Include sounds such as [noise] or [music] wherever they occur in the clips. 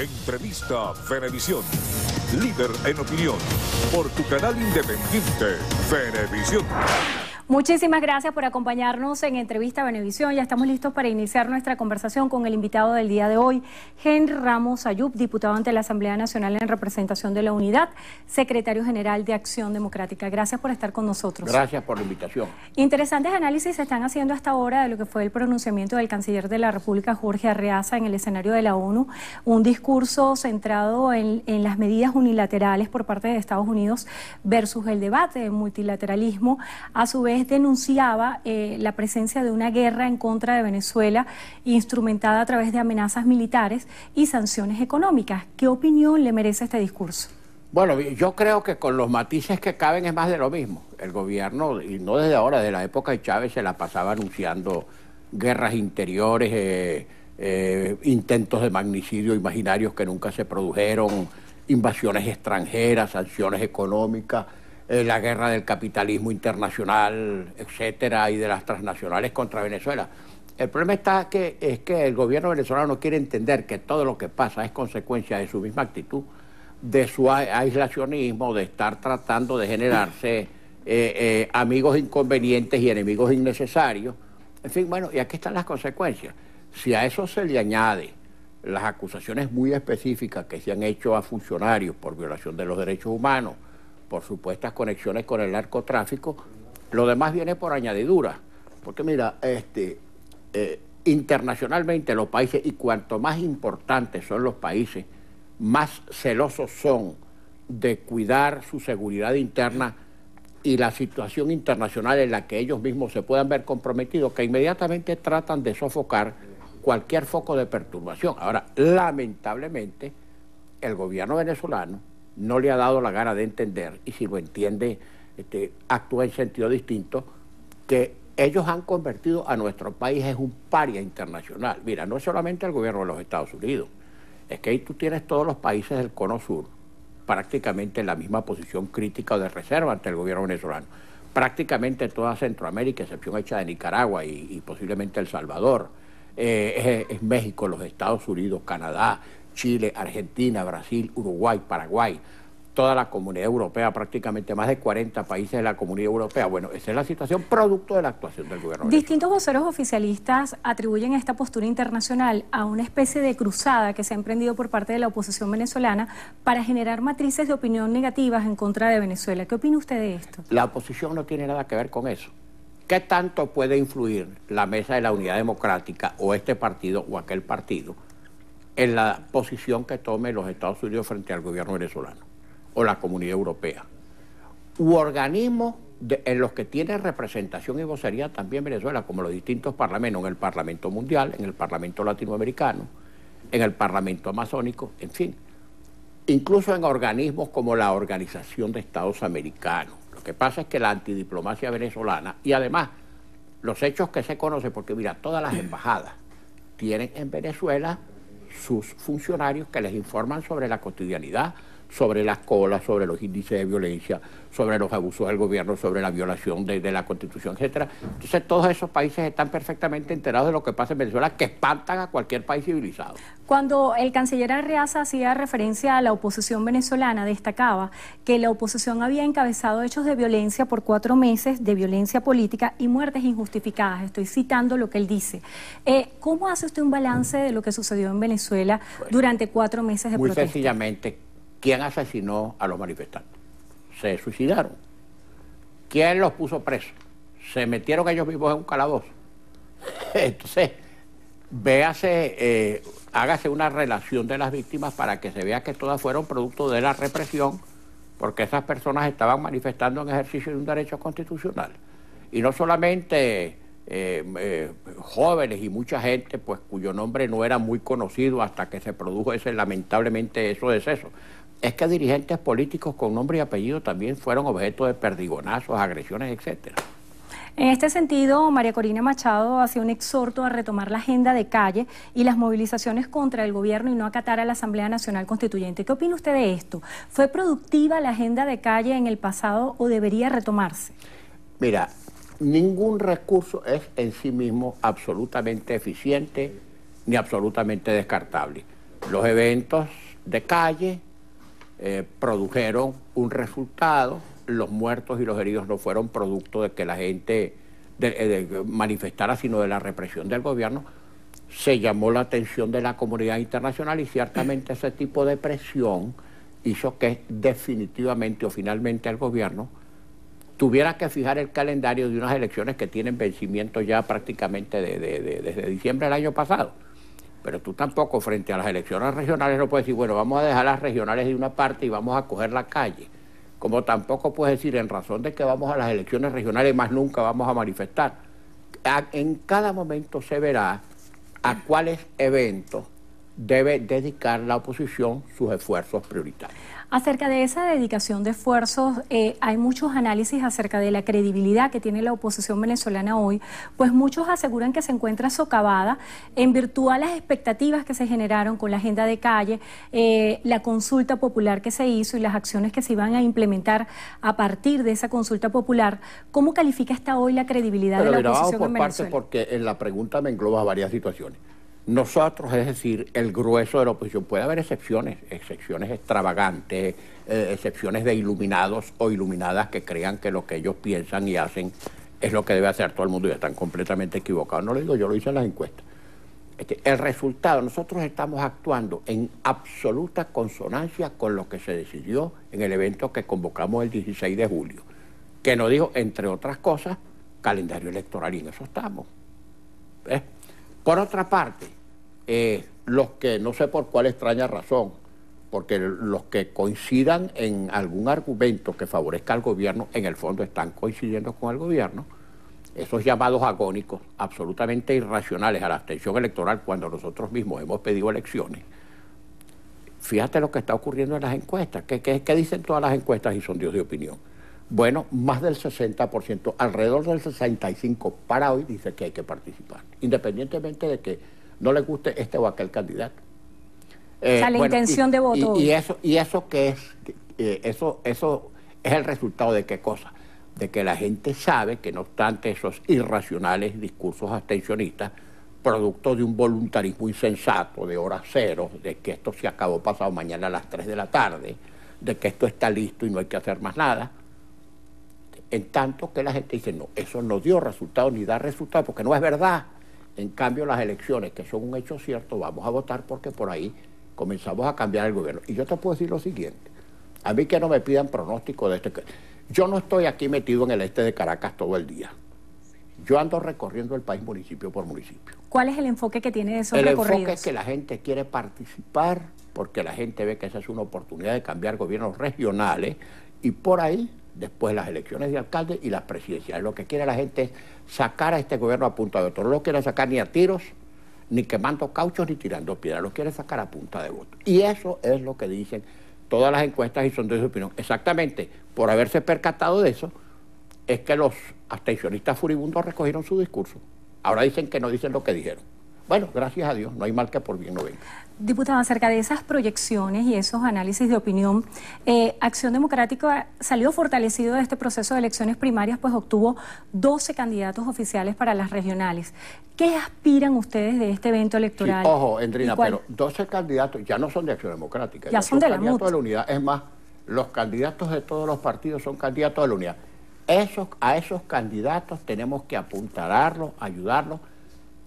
Entrevista Venevisión. Líder en opinión. Por tu canal independiente, Venevisión. Muchísimas gracias por acompañarnos en Entrevista a Benevisión. Ya estamos listos para iniciar nuestra conversación con el invitado del día de hoy, Gen Ramos Ayub, diputado ante la Asamblea Nacional en representación de la Unidad, secretario general de Acción Democrática. Gracias por estar con nosotros. Gracias por la invitación. Interesantes análisis se están haciendo hasta ahora de lo que fue el pronunciamiento del canciller de la República, Jorge Arreaza, en el escenario de la ONU. Un discurso centrado en, en las medidas unilaterales por parte de Estados Unidos versus el debate de multilateralismo. A su vez, denunciaba eh, la presencia de una guerra en contra de Venezuela instrumentada a través de amenazas militares y sanciones económicas. ¿Qué opinión le merece este discurso? Bueno, yo creo que con los matices que caben es más de lo mismo. El gobierno, y no desde ahora, de la época de Chávez, se la pasaba anunciando guerras interiores, eh, eh, intentos de magnicidio imaginarios que nunca se produjeron, invasiones extranjeras, sanciones económicas. Eh, la guerra del capitalismo internacional, etcétera, y de las transnacionales contra Venezuela. El problema está que es que el gobierno venezolano quiere entender que todo lo que pasa es consecuencia de su misma actitud, de su aislacionismo, de estar tratando de generarse eh, eh, amigos inconvenientes y enemigos innecesarios. En fin, bueno, y aquí están las consecuencias. Si a eso se le añade las acusaciones muy específicas que se han hecho a funcionarios por violación de los derechos humanos, por supuestas conexiones con el narcotráfico. Lo demás viene por añadidura, porque mira, este, eh, internacionalmente los países, y cuanto más importantes son los países, más celosos son de cuidar su seguridad interna y la situación internacional en la que ellos mismos se puedan ver comprometidos, que inmediatamente tratan de sofocar cualquier foco de perturbación. Ahora, lamentablemente, el gobierno venezolano no le ha dado la gana de entender y si lo entiende, este, actúa en sentido distinto, que ellos han convertido a nuestro país en un paria internacional. Mira, no solamente el gobierno de los Estados Unidos, es que ahí tú tienes todos los países del Cono Sur prácticamente en la misma posición crítica o de reserva ante el gobierno venezolano. Prácticamente toda Centroamérica, excepción hecha de Nicaragua y, posiblemente El Salvador, eh, es México, los Estados Unidos, Canadá, Chile, Argentina, Brasil, Uruguay, Paraguay, toda la comunidad europea, prácticamente más de 40 países de la comunidad europea. Bueno, esa es la situación producto de la actuación del gobierno. Distintos voceros oficialistas atribuyen esta postura internacional a una especie de cruzada que se ha emprendido por parte de la oposición venezolana para generar matrices de opinión negativas en contra de Venezuela. ¿Qué opina usted de esto? La oposición no tiene nada que ver con eso. ¿Qué tanto puede influir la mesa de la unidad democrática o este partido o aquel partido? en la posición que tomen los Estados Unidos frente al gobierno venezolano o la comunidad europea, u organismos en los que tiene representación y vocería también Venezuela, como los distintos parlamentos, en el Parlamento Mundial, en el Parlamento Latinoamericano, en el Parlamento Amazónico, en fin, incluso en organismos como la Organización de Estados Americanos. Lo que pasa es que la antidiplomacia venezolana y además los hechos que se conocen, porque mira, todas las [clears throat] embajadas tienen en Venezuela sus funcionarios que les informan sobre la cotidianidad sobre las colas, sobre los índices de violencia, sobre los abusos del gobierno, sobre la violación de, la constitución, etcétera. Entonces todos esos países están perfectamente enterados de lo que pasa en Venezuela, que espantan a cualquier país civilizado. Cuando el canciller Arreaza hacía referencia a la oposición venezolana, destacaba que la oposición había encabezado hechos de violencia por cuatro meses, de violencia política y muertes injustificadas. Estoy citando lo que él dice. Eh, ¿Cómo hace usted un balance de lo que sucedió en Venezuela durante cuatro meses de muy Muy sencillamente, ¿Quién asesinó a los manifestantes? Se suicidaron. ¿Quién los puso presos? Se metieron ellos mismos en un calabozo. [laughs] Entonces, véase, eh, hágase una relación de las víctimas para que se vea que todas fueron producto de la represión, porque esas personas estaban manifestando en ejercicio de un derecho constitucional. Y no solamente eh, eh, jóvenes y mucha gente, pues cuyo nombre no era muy conocido hasta que se produjo ese lamentablemente esos decesos es que dirigentes políticos con nombre y apellido también fueron objeto de perdigonazos, agresiones, etcétera. En este sentido, María Corina Machado hace un exhorto a retomar la agenda de calle y las movilizaciones contra el gobierno y no acatar a la Asamblea Nacional Constituyente. ¿Qué opina usted de esto? ¿Fue productiva la agenda de calle en el pasado o debería retomarse? Mira, ningún recurso es en sí mismo absolutamente eficiente ni absolutamente descartable. Los eventos de calle eh, produjeron un resultado, los muertos y los heridos no fueron producto de que la gente eh, manifestara, sino de la represión del gobierno, se llamó la atención de la comunidad internacional y ciertamente ese tipo de presión hizo que definitivamente o finalmente el gobierno tuviera que fijar el calendario de unas elecciones que tienen vencimiento ya prácticamente desde diciembre del año pasado. Pero tú tampoco frente a las elecciones regionales no puedes decir, bueno, vamos a dejar las regionales de una parte y vamos a coger la calle. Como tampoco puedes decir, en razón de que vamos a las elecciones regionales, más nunca vamos a manifestar. en cada momento se verá a cuáles eventos debe dedicar la oposición sus esfuerzos prioritarios. Acerca de esa dedicación de esfuerzos, eh, hay muchos análisis acerca de la credibilidad que tiene la oposición venezolana hoy, pues muchos aseguran que se encuentra socavada en virtud a las expectativas que se generaron con la agenda de calle, eh, la consulta popular que se hizo y las acciones que se iban a implementar a partir de esa consulta popular. ¿Cómo califica hasta hoy la credibilidad de la oposición por porque en eh, la pregunta me engloba varias situaciones. Nosotros, es decir, el grueso de la oposición, puede haber excepciones, excepciones extravagantes, eh, excepciones de iluminados o iluminadas que crean que lo que ellos piensan y hacen es lo que debe hacer todo el mundo y están completamente equivocados. No lo digo, yo lo hice en las encuestas. Este, el resultado, nosotros estamos actuando en absoluta consonancia con lo que se decidió en el evento que convocamos el 16 de julio, que nos dijo, entre otras cosas, calendario electoral y en eso estamos. Por otra parte, eh, los que, no sé por cuál extraña razón, porque los que coincidan en algún argumento que favorezca al gobierno, en el fondo están coincidiendo con el gobierno, esos llamados agónicos, absolutamente irracionales a la abstención electoral cuando nosotros mismos hemos pedido elecciones. Fíjate lo que está ocurriendo en las encuestas. ¿Qué, dicen todas las encuestas y son dios de opinión? Bueno, más del 60%, alrededor del 65% para hoy dice que hay que participar, independientemente de que no le guste este o aquel candidato. la eh, intención y, de voto. Y, eso, y eso que es, eh, eso, eso es el resultado de qué cosa? De que la gente sabe que no obstante esos irracionales discursos abstencionistas, producto de un voluntarismo insensato, de horas cero, de que esto se acabó pasado mañana a las 3 de la tarde, de que esto está listo y no hay que hacer más nada. En tanto que la gente dice, no, eso no dio resultado ni da resultado, porque no es verdad. En cambio, las elecciones, que son un hecho cierto, vamos a votar porque por ahí comenzamos a cambiar el gobierno. Y yo te puedo decir lo siguiente, a mí que no me pidan pronóstico de este... Yo no estoy aquí metido en el este de Caracas todo el día. Yo ando recorriendo el país municipio por municipio. ¿Cuál es el enfoque que tiene de esos recorridos? El enfoque es que la gente quiere participar porque la gente ve que esa es una oportunidad de cambiar gobiernos regionales y por ahí después las elecciones de alcalde y las presidenciales. Lo que quiere la gente es sacar a este gobierno a punta de voto, No lo quiere sacar ni a tiros, ni quemando cauchos, ni tirando piedras. Lo quiere sacar a punta de voto, Y eso es lo que dicen todas las encuestas y son de opinión. Exactamente, por haberse percatado de eso, es que los abstencionistas furibundos recogieron su discurso. Ahora dicen que no dicen lo que dijeron bueno, gracias a Dios, no hay mal que por bien no venga. Diputada, acerca de esas proyecciones y esos análisis de opinión, eh, Acción Democrática salió fortalecido de este proceso de elecciones primarias, pues obtuvo 12 candidatos oficiales para las regionales. ¿Qué aspiran ustedes de este evento electoral? ojo, Endrina, pero 12 candidatos ya no son de Acción Democrática. Ya, son, de la candidatos unidad. Es más, los candidatos de todos los partidos son candidatos de la unidad. Esos, a esos candidatos tenemos que apuntalarlos, ayudarlos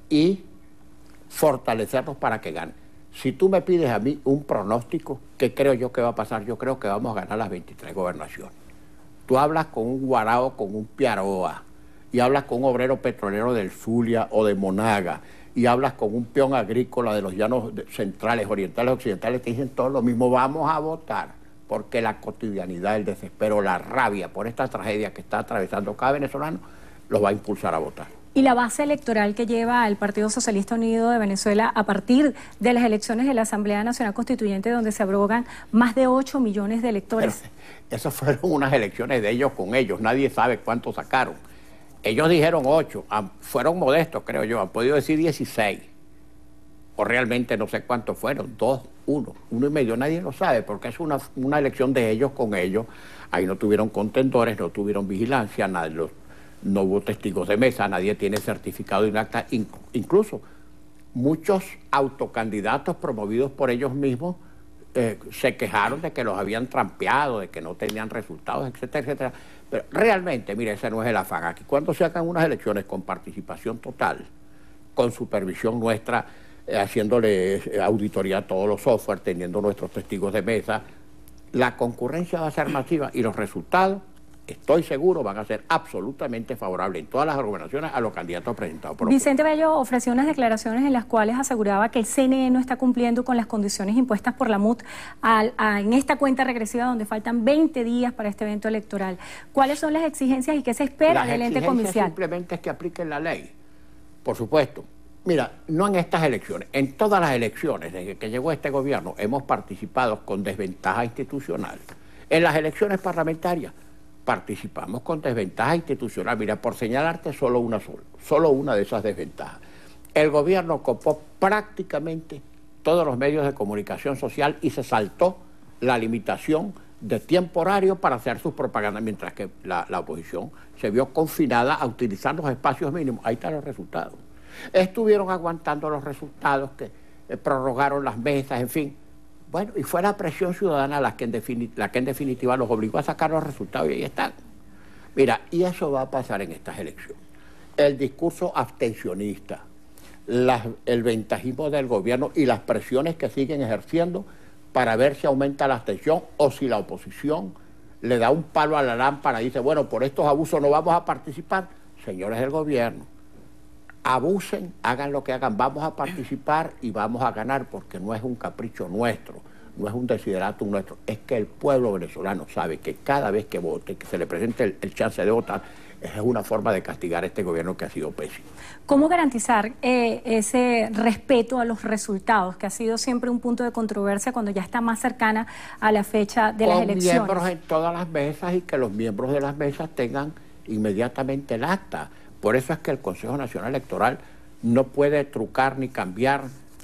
y fortalecernos para que gane. Si tú me pides a mí un pronóstico, ¿qué creo yo que va a pasar? Yo creo que vamos a ganar las 23 gobernaciones. Tú hablas con un Guarao, con un Piaroa, y hablas con un obrero petrolero del Zulia o de Monaga, y hablas con un peón agrícola de los llanos centrales, orientales, occidentales, te dicen todos lo mismo, vamos a votar, porque la cotidianidad, el desespero, la rabia por esta tragedia que está atravesando cada venezolano, los va a impulsar a votar y la base electoral que lleva al Partido Socialista Unido de Venezuela a partir de las elecciones de la Asamblea Nacional Constituyente donde se abrogan más de 8 millones de electores. esas fueron unas elecciones de ellos con ellos, nadie sabe cuántos sacaron. Ellos dijeron 8, fueron modestos creo yo, han podido decir 16, o realmente no sé cuántos fueron, Dos, 1, Uno y medio, nadie lo sabe porque es una, una elección de ellos con ellos. Ahí no tuvieron contendores, no tuvieron vigilancia, nadie, los no hubo testigos de mesa, nadie tiene certificado de un acta, incluso muchos autocandidatos promovidos por ellos mismos eh, se quejaron de que los habían trampeado, de que no tenían resultados, etcétera, etcétera. Pero realmente, mire, ese no es el afán. Aquí cuando se hagan unas elecciones con participación total, con supervisión nuestra, eh, haciéndole eh, auditoría a todos los software, teniendo nuestros testigos de mesa, la concurrencia va a ser masiva y los resultados estoy seguro, van a ser absolutamente favorables en todas las argumentaciones a los candidatos presentados. Por Vicente Bello ofreció unas declaraciones en las cuales aseguraba que el CNE no está cumpliendo con las condiciones impuestas por la MUT en esta cuenta regresiva donde faltan 20 días para este evento electoral. ¿Cuáles son las exigencias y qué se espera del ente comicial? Simplemente es que apliquen la ley, por supuesto. Mira, no en estas elecciones, en todas las elecciones desde que llegó este gobierno hemos participado con desventaja institucional. En las elecciones parlamentarias participamos con desventajas institucional. Mira, por señalarte solo una sola, solo una de esas desventajas. El gobierno copó prácticamente todos los medios de comunicación social y se saltó la limitación de tiempo horario para hacer sus propagandas, mientras que la, oposición se vio confinada a utilizar los espacios mínimos. Ahí están los resultados. Estuvieron aguantando los resultados que eh, prorrogaron las mesas, en fin, bueno, y fue la presión ciudadana la que, en definitiva los obligó a sacar los resultados y ahí están. Mira, y eso va a pasar en estas elecciones. El discurso abstencionista, el ventajismo del gobierno y las presiones que siguen ejerciendo para ver si aumenta la abstención o si la oposición le da un palo a la lámpara y dice, bueno, por estos abusos no vamos a participar, señores del gobierno abusen, hagan lo que hagan, vamos a participar y vamos a ganar porque no es un capricho nuestro, no es un desiderato nuestro, es que el pueblo venezolano sabe que cada vez que vote, que se le presente el, chance de votar, es una forma de castigar a este gobierno que ha sido pésimo. ¿Cómo garantizar eh, ese respeto a los resultados, que ha sido siempre un punto de controversia cuando ya está más cercana a la fecha de las elecciones? miembros en todas las mesas y que los miembros de las mesas tengan inmediatamente el acta. Por eso es que el Consejo Nacional Electoral no puede trucar ni cambiar,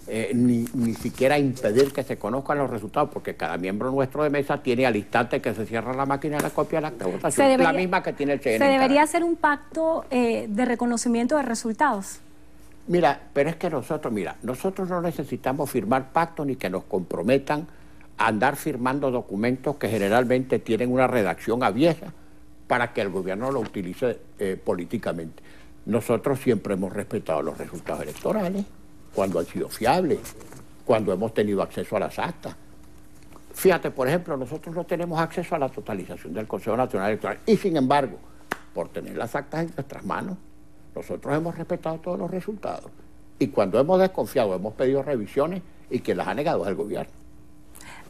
eh, ni, ni, siquiera impedir que se conozcan los resultados, porque cada miembro nuestro de mesa tiene al instante que se cierra la máquina la copia de la votación, la misma que tiene el CNE. ¿Se debería hacer un pacto eh, de reconocimiento de resultados? Mira, pero es que nosotros, mira, nosotros no necesitamos firmar pactos ni que nos comprometan a andar firmando documentos que generalmente tienen una redacción a vieja para que el gobierno lo utilice eh, políticamente. Nosotros siempre hemos respetado los resultados electorales, cuando han sido fiables, cuando hemos tenido acceso a las actas. Fíjate, por ejemplo, nosotros no tenemos acceso a la totalización del Consejo Nacional Electoral y sin embargo, por tener las actas en nuestras manos, nosotros hemos respetado todos los resultados y cuando hemos desconfiado hemos pedido revisiones y quien las ha negado es el gobierno.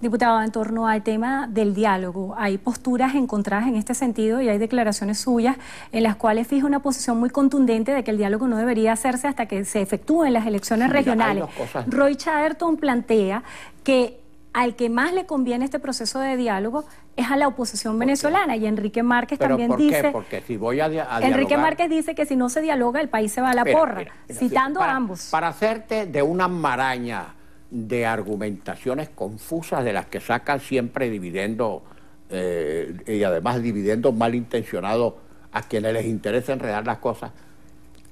Diputado, en torno al tema del diálogo, hay posturas encontradas en este sentido y hay declaraciones suyas en las cuales fija una posición muy contundente de que el diálogo no debería hacerse hasta que se efectúen las elecciones regionales. Roy Chaderton plantea que al que más le conviene este proceso de diálogo es a la oposición venezolana y Enrique Márquez ¿Pero también por qué? porque si voy a, dialogar, Enrique Márquez dice que si no se dialoga el país se va a la porra citando a ambos para hacerte de una maraña de argumentaciones confusas de las que sacan siempre dividendos eh, y además dividendos malintencionados a quienes les interesa enredar las cosas.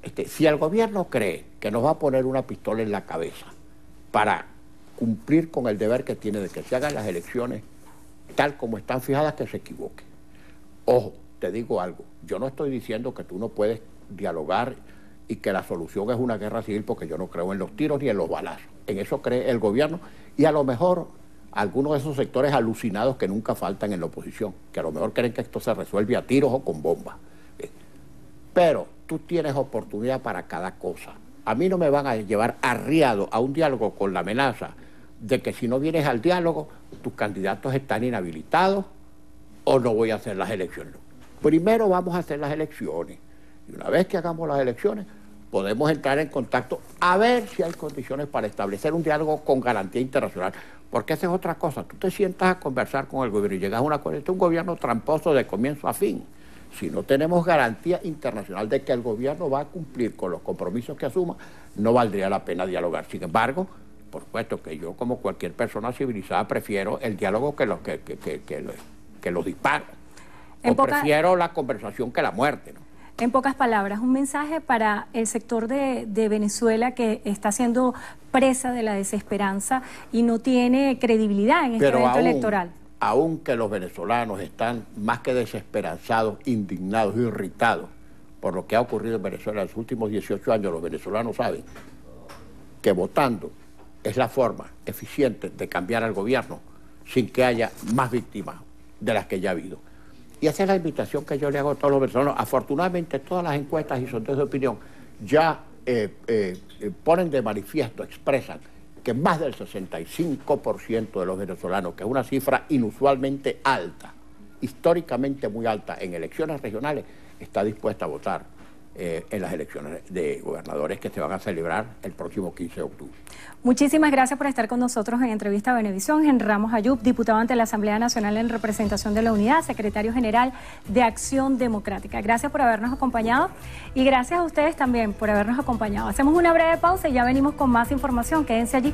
Este, si el gobierno cree que nos va a poner una pistola en la cabeza para cumplir con el deber que tiene de que se hagan las elecciones tal como están fijadas, que se equivoque. Ojo, te digo algo, yo no estoy diciendo que tú no puedes dialogar y que la solución es una guerra civil porque yo no creo en los tiros ni en los balazos. En eso cree el gobierno y a lo mejor algunos de esos sectores alucinados que nunca faltan en la oposición, que a lo mejor creen que esto se resuelve a tiros o con bombas. Pero tú tienes oportunidad para cada cosa. A mí no me van a llevar arriado a un diálogo con la amenaza de que si no vienes al diálogo, tus candidatos están inhabilitados o no voy a hacer las elecciones. Primero vamos a hacer las elecciones. Y una vez que hagamos las elecciones, podemos entrar en contacto a ver si hay condiciones para establecer un diálogo con garantía internacional. Porque esa es otra cosa. Tú te sientas a conversar con el gobierno y llegas a un acuerdo. Este es un gobierno tramposo de comienzo a fin. Si no tenemos garantía internacional de que el gobierno va a cumplir con los compromisos que asuma, no valdría la pena dialogar. Sin embargo, por supuesto que yo, como cualquier persona civilizada, prefiero el diálogo que los, que, disparos. O prefiero la conversación que la muerte. En pocas palabras, un mensaje para el sector de, Venezuela que está siendo presa de la desesperanza y no tiene credibilidad en este electoral. Aunque los venezolanos están más que desesperanzados, indignados, irritados por lo que ha ocurrido en Venezuela en los últimos 18 años, los venezolanos saben que votando es la forma eficiente de cambiar al gobierno sin que haya más víctimas de las que ya ha habido. Y esa es la invitación que yo le hago a todos los venezolanos. Afortunadamente, todas las encuestas y sondeos de opinión ya eh, eh, eh, ponen de manifiesto, expresan que más del 65% de los venezolanos, que es una cifra inusualmente alta, históricamente muy alta en elecciones regionales, está dispuesta a votar eh, en las elecciones de gobernadores que se van a celebrar el próximo 15 de octubre. Muchísimas gracias por estar con nosotros en entrevista a Benevisión. En Ramos Ayub, diputado ante la Asamblea Nacional en representación de la Unidad, secretario general de Acción Democrática. Gracias por habernos acompañado y gracias a ustedes también por habernos acompañado. Hacemos una breve pausa y ya venimos con más información. Quédense allí.